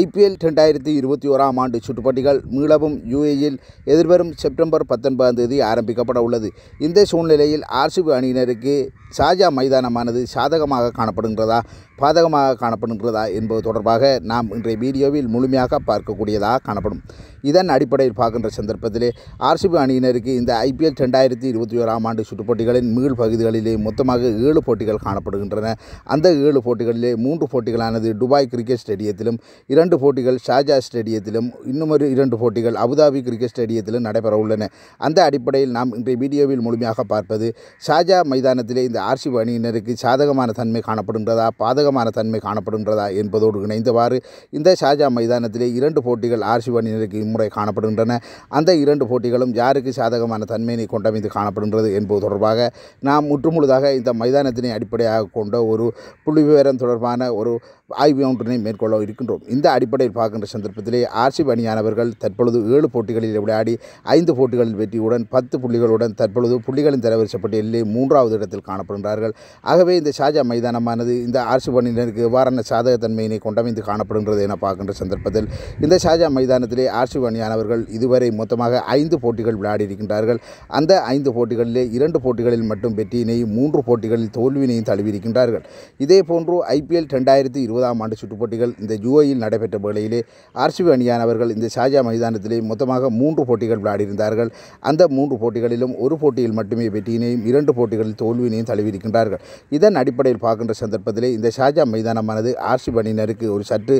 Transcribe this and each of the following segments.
IPL ரெண்டாயிரத்தி இருபத்தி ஓராம் ஆண்டு சுற்றுப்பட்டிகள் மீளவும் யுஏயில் எதிர்வரும் செப்டம்பர் பத்தொன்பதாம் தேதி ஆரம்பிக்கப்பட உள்ளது இந்த சூழ்நிலையில் ஆர்சிபி அணியினருக்கு ஷாஜா மைதானமானது சாதகமாக காணப்படுகின்றதா பாதகமாக காணப்படுகின்றதா என்பது தொடர்பாக நாம் இன்றைய வீடியோவில் முழுமையாக பார்க்கக்கூடியதாக காணப்படும் இதன் அடிப்படையில் பார்க்கின்ற சந்தர்ப்பத்திலே ஆர்சிபி அணியினருக்கு இந்த ஐபிஎல் ரெண்டாயிரத்தி இருபத்தி ஓராம் ஆண்டு சுற்றுப்போட்டிகளின் மீள் பகுதிகளிலே மொத்தமாக ஏழு போட்டிகள் காணப்படுகின்றன அந்த ஏழு போட்டிகளிலே மூன்று போட்டிகளானது துபாய் கிரிக்கெட் ஸ்டேடியத்திலும் இரண்டு போட்டிகள் ஷாஜா ஸ்டேடியத்திலும் இன்னுமொரு இரண்டு போட்டிகள் அபுதாபி கிரிக்கெட் ஸ்டேடியத்திலும் நடைபெற உள்ளன அந்த அடிப்படையில் நாம் இன்றைய வீடியோவில் முழுமையாக பார்ப்பது ஷாஜா மைதானத்திலே இந்த ஆர்சி அணியினருக்கு சாதகமான தன்மை காணப்படுகின்றதா பாதகமான தன்மை காணப்படுகின்றதா என்பதோடு இணைந்தவாறு இந்த ஷாஜா மைதானத்திலே இரண்டு போட்டிகள் ஆர்சி அணியினருக்கு இம்முறை காணப்படுகின்றன அந்த இரண்டு போட்டிகளும் யாருக்கு சாதகமான தன்மையினை கொண்டமைந்து காணப்படுகின்றது என்பது தொடர்பாக நாம் முற்றுமுழுதாக இந்த மைதானத்தினை அடிப்படையாக கொண்ட ஒரு புள்ளிவிவரம் தொடர்பான ஒரு ஆய்வு ஒன்றினை மேற்கொள்ள இருக்கின்றோம் இந்த அடிப்படையில் பார்க்கின்ற சந்தர்ப்பத்திலே ஆர்சி அணியானவர்கள் தற்பொழுது ஏழு போட்டிகளில் விளையாடி ஐந்து போட்டிகளில் வெற்றியுடன் பத்து புள்ளிகளுடன் தற்பொழுது புள்ளிகளின் பட்டியலிலே மூன்றாவது இடத்தில் காணப்படுகிறார்கள் ஆகவே இந்த ஷாஜா மைதானமானது இந்த ஆர்சி அணியினருக்கு எவ்வாறான சாதகத்தன்மையினை கொண்டமைந்து காணப்படுகின்றது என பார்க்கின்ற சந்தர்ப்பத்தில் இந்த ஷாஜா மைதானத்திலே ஆர்சி அணியானவர்கள் இதுவரை மொத்தமாக ஐந்து போட்டிகள் விளையாடி இருக்கின்றார்கள் அந்த ஐந்து போட்டிகளிலே இரண்டு போட்டிகளில் மட்டும் வெற்றியினையும் மூன்று போட்டிகளில் தோல்வியினையும் தழுவியிருக்கின்றார்கள் இதேபோன்று ஐபிஎல் ரெண்டாயிரத்தி இருபதாம் ஆண்டு சுற்றுப்போட்டிகள் இந்த ஜூவையில் நடைபெற்ற வேளையிலே ஆர்சிபி அணியானவர்கள் இந்த ஷாஜா மைதானத்திலே மொத்தமாக மூன்று போட்டிகள் விளையாடியிருந்தார்கள் அந்த மூன்று போட்டிகளிலும் ஒரு போட்டியில் மட்டுமே வெற்றியினையும் இரண்டு போட்டிகளில் தோல்வியினையும் தழுவியிருக்கின்றார்கள் இதன் அடிப்படையில் பார்க்கின்ற சந்தர்ப்பத்திலே இந்த ஷாஜா மைதானமானது ஆர்சிபி அணியினருக்கு ஒரு சற்று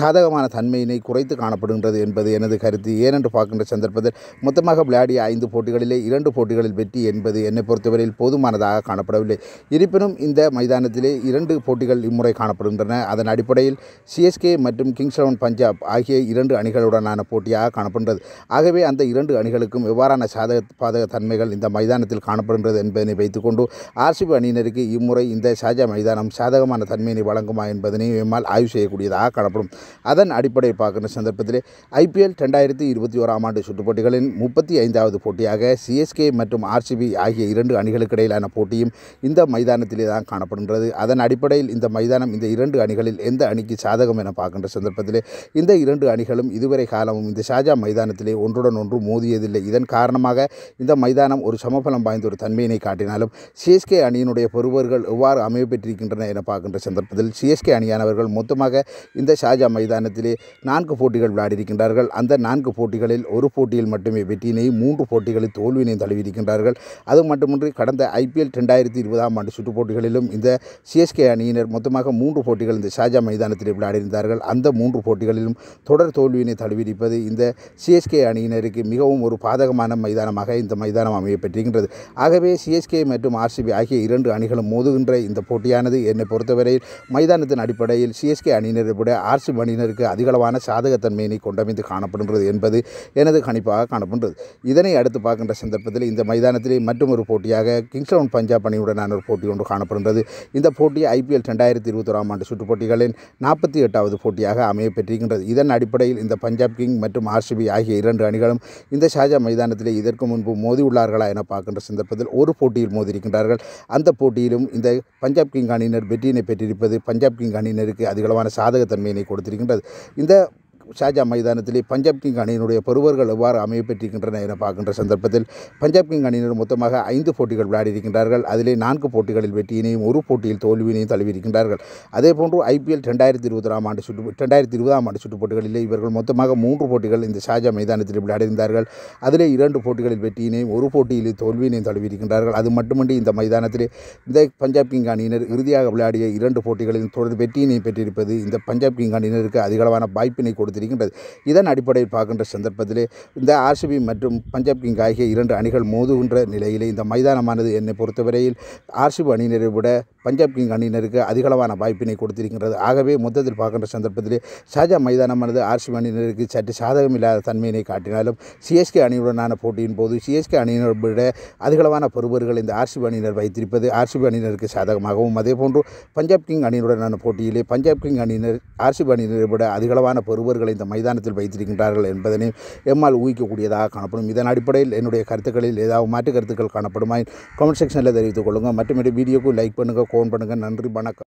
சாதகமான தன்மையினை குறைத்து காணப்படுகின்றது என்பது எனது கருத்து ஏனென்று பார்க்கின்ற சந்தர்ப்பத்தில் மொத்தமாக விளையாடிய ஐந்து போட்டிகளிலே இரண்டு போட்டிகளில் வெற்றி என்பது என்னை பொறுத்தவரையில் போதுமானதாக காணப்படவில்லை இருப்பினும் இந்த மைதானத்திலே இரண்டு போட்டிகள் இம்முறை காணப்படுகின்றன அதன் அடிப்படையில் சிஎஸ்கே மற்றும் கிங்ஸ் லெவன் பஞ்சாப் ஆகிய இரண்டு அணிகளுடனான போட்டியாக காணப்படுகிறது ஆகவே அந்த இரண்டு அணிகளுக்கும் எவ்வாறான சாதக பாதக தன்மைகள் இந்த மைதானத்தில் காணப்படுகிறது என்பதனை வைத்துக்கொண்டு ஆர்சிபி அணியினருக்கு இம்முறை இந்த ஷாஜா மைதானம் சாதகமான தன்மையினை வழங்குமா என்பதனையும் இம்மால் ஆய்வு செய்யக்கூடியதாக காணப்படும் அதன் அடிப்படையில் பார்க்கின்ற சந்தர்ப்பத்திலே ஐபிஎல் ரெண்டாயிரத்தி இருபத்தி ஓராம் ஆண்டு சுற்றுப்போட்டிகளின் முப்பத்தி ஐந்தாவது போட்டியாக சிஎஸ்கே மற்றும் ஆர்சிபி ஆகிய இரண்டு அணிகளுக்கு இடையிலான போட்டியும் இந்த மைதானத்திலே தான் காணப்படுகின்றது அதன் அடிப்படையில் இந்த மைதானம் இந்த இரண்டு அணிகள் போட்டிகளில் எந்த அணிக்கு சாதகம் என பார்க்கின்ற சந்தர்ப்பத்திலே இந்த இரண்டு அணிகளும் இதுவரை காலமும் இந்த ஷாஜா மைதானத்திலே ஒன்றுடன் ஒன்று மோதியதில்லை இதன் காரணமாக இந்த மைதானம் ஒரு சமபலம் வாய்ந்த ஒரு தன்மையினை காட்டினாலும் சிஎஸ்கே அணியினுடைய பொறுவர்கள் எவ்வாறு அமைவு பெற்றிருக்கின்றன என பார்க்கின்ற சந்தர்ப்பத்தில் சிஎஸ்கே அணியானவர்கள் மொத்தமாக இந்த ஷாஜா மைதானத்திலே நான்கு போட்டிகள் விளையாடியிருக்கின்றார்கள் அந்த நான்கு போட்டிகளில் ஒரு போட்டியில் மட்டுமே வெற்றியினை மூன்று போட்டிகளில் தோல்வியினை தழுவியிருக்கின்றார்கள் அது மட்டுமின்றி கடந்த ஐபிஎல் ரெண்டாயிரத்தி இருபதாம் ஆண்டு சுற்றுப்போட்டிகளிலும் இந்த சிஎஸ்கே அணியினர் மொத்தமாக மூன்று போட்டிகள் இந்த ஷாஜா மைதானத்தில் விளையாடியிருந்தார்கள் அந்த மூன்று போட்டிகளிலும் தொடர் தோல்வியினை தழுவியிருப்பது இந்த சிஎஸ்கே அணியினருக்கு மிகவும் ஒரு பாதகமான மைதானமாக இந்த மைதானம் அமையப்பெற்றிருக்கின்றது ஆகவே சிஎஸ்கே மற்றும் ஆர்சிபி ஆகிய இரண்டு அணிகளும் மோதுகின்ற இந்த போட்டியானது என்னை பொறுத்தவரையில் மைதானத்தின் அடிப்படையில் சிஎஸ்கே அணியினரை விட ஆர்சிபி அணியினருக்கு அதிகளவான சாதகத்தன்மையினை கொண்டமைந்து காணப்படுகின்றது என்பது எனது கணிப்பாக காணப்படுகிறது இதனை அடுத்து பார்க்கின்ற சந்தர்ப்பத்தில் இந்த மைதானத்திலே மற்றும் ஒரு போட்டியாக கிங்ஸ்டவுன் பஞ்சாப் அணியுடனான ஒரு போட்டி ஒன்று காணப்படுகின்றது இந்த போட்டி ஐபிஎல் ரெண்டாயிரத்தி இருபத்தோராம் ஆண்டு சுற்றுப்போட்டி போட்டிகளின் நாற்பத்தி எட்டாவது போட்டியாக அமையப்பெற்றிருக்கின்றது இதன் அடிப்படையில் இந்த பஞ்சாப் கிங் மற்றும் ஆர்சிபி ஆகிய இரண்டு அணிகளும் இந்த ஷாஜா மைதானத்திலே இதற்கு முன்பு மோதியுள்ளார்களா என பார்க்கின்ற சந்தர்ப்பத்தில் ஒரு போட்டியில் மோதியிருக்கின்றார்கள் அந்த போட்டியிலும் இந்த பஞ்சாப் கிங் அணியினர் வெற்றியினை பெற்றிருப்பது பஞ்சாப் கிங் அணியினருக்கு அதிகளவான சாதகத்தன்மையினை கொடுத்திருக்கின்றது இந்த ஷாஜா மைதானத்திலே பஞ்சாப் கிங் அணியினுடைய பருவர்கள் எவ்வாறு அமையப்பெற்றிருக்கின்றன என பார்க்கின்ற சந்தர்ப்பத்தில் பஞ்சாப் கிங் அணியினர் மொத்தமாக ஐந்து போட்டிகள் விளையாடியிருக்கின்றார்கள் அதிலே நான்கு போட்டிகளில் வெற்றியினையும் ஒரு போட்டியில் தோல்வியினையும் தழுவியிருக்கின்றார்கள் அதேபோன்று ஐபிஎல் ரெண்டாயிரத்தி இருபதாம் ஆண்டு சுட்டு ரெண்டாயிரத்தி இருபதாம் ஆண்டு சுட்டு போட்டிகளில் இவர்கள் மொத்தமாக மூன்று போட்டிகள் இந்த ஷாஜா மைதானத்தில் விளையாடியிருந்தார்கள் அதிலே இரண்டு போட்டிகளில் வெற்றியினையும் ஒரு போட்டியில் தோல்வியினையும் தழுவியிருக்கின்றார்கள் அது மட்டுமின்றி இந்த மைதானத்திலே இந்த பஞ்சாப் கிங் அணியினர் இறுதியாக விளையாடிய இரண்டு போட்டிகளில் தொடர் வெற்றியினையும் பெற்றிருப்பது இந்த பஞ்சாப் கிங் அணியினருக்கு அதிகளவான வாய்ப்பினை கொடுத்து கொடுத்திருக்கின்றது இதன் அடிப்படையில் பார்க்கின்ற சந்தர்ப்பத்திலே இந்த ஆர்சிபி மற்றும் பஞ்சாப் கிங் ஆகிய இரண்டு அணிகள் மோதுகின்ற நிலையிலே இந்த மைதானமானது என்னை பொறுத்தவரையில் ஆர்சிபி அணியினரை விட பஞ்சாப் கிங் அணியினருக்கு அதிகளவான வாய்ப்பினை கொடுத்திருக்கின்றது ஆகவே மொத்தத்தில் பார்க்கின்ற சந்தர்ப்பத்தில் ஷாஜா மைதானமானது ஆர்சி அணியினருக்கு சற்று சாதகமில்லாத தன்மையினை காட்டினாலும் சிஎஸ்கே அணியுடனான போட்டியின் போது சிஎஸ்கே அணியினர் விட அதிகளவான பொறுப்புகள் இந்த ஆர்சி அணியினர் வைத்திருப்பது ஆர்சி அணியினருக்கு சாதகமாகவும் அதேபோன்று பஞ்சாப் கிங் அணியுடனான போட்டியிலே பஞ்சாப் கிங் அணியினர் ஆர்சி அணியினரை விட அதிகளவான பருவர்கள் இந்த மைதானத்தில் வைத்திருக்கின்றார்கள் என்பதனை எம்மால் ஊகிக்கக்கூடியதாக காணப்படும் இதன் அடிப்படையில் என்னுடைய கருத்துக்களில் ஏதாவது மாற்று கருத்துக்கள் காணப்படுமா கமெண்ட் செக்ஷனில் தெரிவித்துக் கொள்ளுங்கள் மட்டுமேட்டு வீடியோக்கு லைக் பண்ணுங்கள் ஃபோன் பண்ணுங்கள் நன்றி வணக்கம்